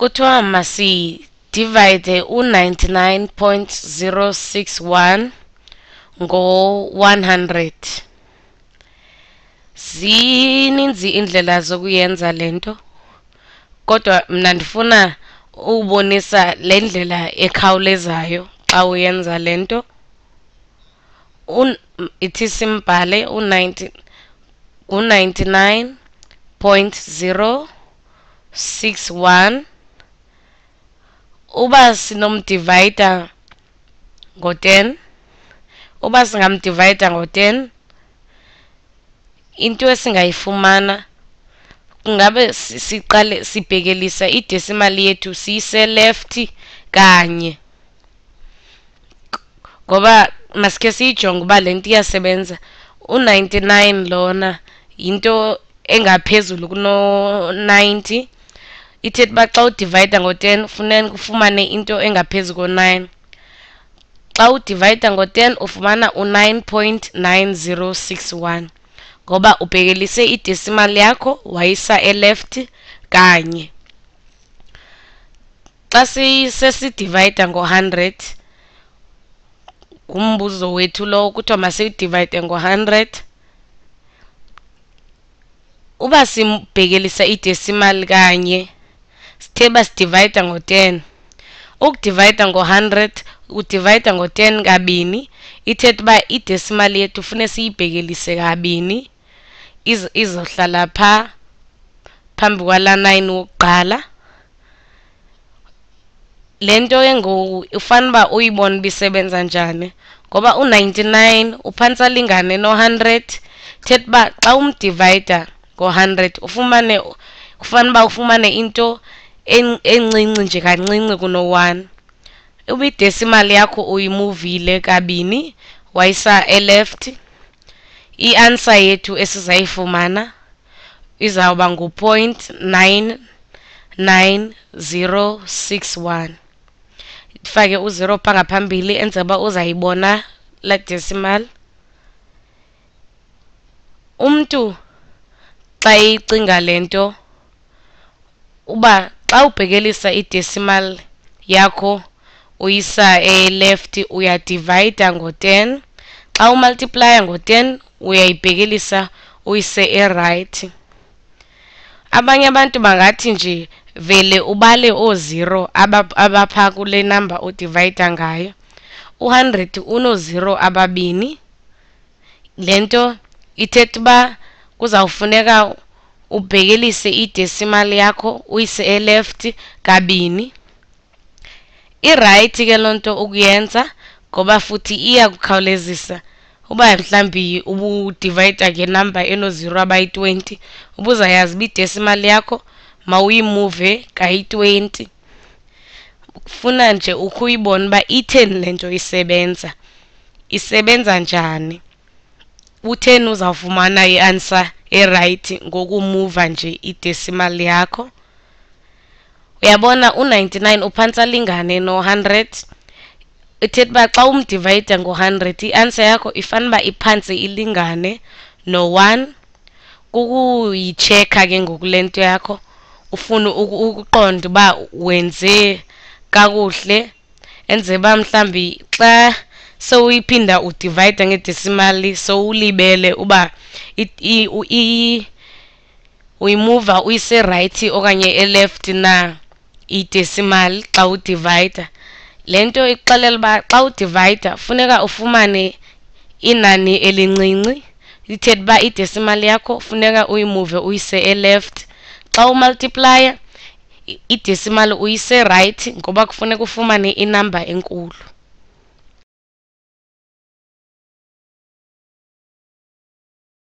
kuthiwa masidivide u-99.061 ngo-100 zininzi indlela zokuyenza lento kodwa mna ndifuna ubonisa le ndlela ekhawulezayo xa uyenza lento ithi simbhale u-99.061 uba sinomdivayida ngo-10 uba singamdivayida ngo-10 into esingayifumana kungabe siqale sibhekelisa idesimali yethu siyise left kanye ngoba masike siyijonge uba le nto iyasebenza u-99 lona yinto engaphezulu kuno-90 ithetha uba xa udivayida ngo-ten funeka ufumane into engaphezu ko-nine xa udivayida ngo-ten ufumana u-nine point nine zero six one ngoba ubhekelise idesimal yakho wayisa eleft kanye xa sesidivayida ngo-hundred ngumbuzo wethu lowo kuthiwa masiyidivayide ngo-hundred uba simbhekelisa idesimal kanye sitheba sidivayida ngo-ten ukudivayida ngo-hundred udivayida ngo-ten kabini ithetha uba idecimal yethu fune siyibhekelise kabini izohlala phaa phambi kwala nine wokuqala le nto engoku ufanele uba uyibone uba isebenza njani ngoba u-ninety-nine uphantsa lingane no-hundred thetha uba xa umdivayida ngo-hundred ufumane kufanele uba ufumane into encinci nje kancinci kuno-1 ibidesimali yakho uyimuvile kabini wayisa eleft i-ansa yethu esizayifumana izawuba ngu-point 99061 fake u-0 pha ngaphambili enzela uba uzayibona la decimal umntu xa icinga le nto uba xa ubhekelisa i-decimal yakho uyisa e-left uyadivayida ngo-10 xa umultiplya ngo-10 uyayibhekelisa uyise e-right abanye abantu bangathi nje vele ubale oozero abapha kule number udivayida ngayo u-100 unoozero ababini le nto ithetha uba kuzawufuneka ubhekelise i-decimal yakho uyise e-left kabini i-right ke lonto ukuyenza ngoba futhi iyakukhawulezisa uba mhlambi ubudivide ke number eno-0 abayi-20 ubuzayazi uba idecimal yakho mawuyimuve kayi-20 funa nje ukhe uyibone uba itheni le nto isebenza isebenza njani utheni uzawufumana i-answer e-right ngokumuva nje i-decimal yakho uyabona u-99 uphansa lingane no-100 ithetha uba xa umdivayida ngo-100 i-answer yakho ifanuba iphantse ilingane no-1 kukuyi-check-a ke ngokule nto yakho ufune ukuqonda uba wenze kakuhle enze uba mhlawumbi xa sowuyiphinda udivide ngedecimali sowulibele uba uyimuva uyise right okanye eleft na idecimal xa udivida le nto ixelela uba xa udivida funeka ufumane inani elincinci lithetha uba idecimal yakho funeka uyimuve uyise eleft xa umultiplya idecimal uyise right ngoba kufuneka ufumane inamba enkulu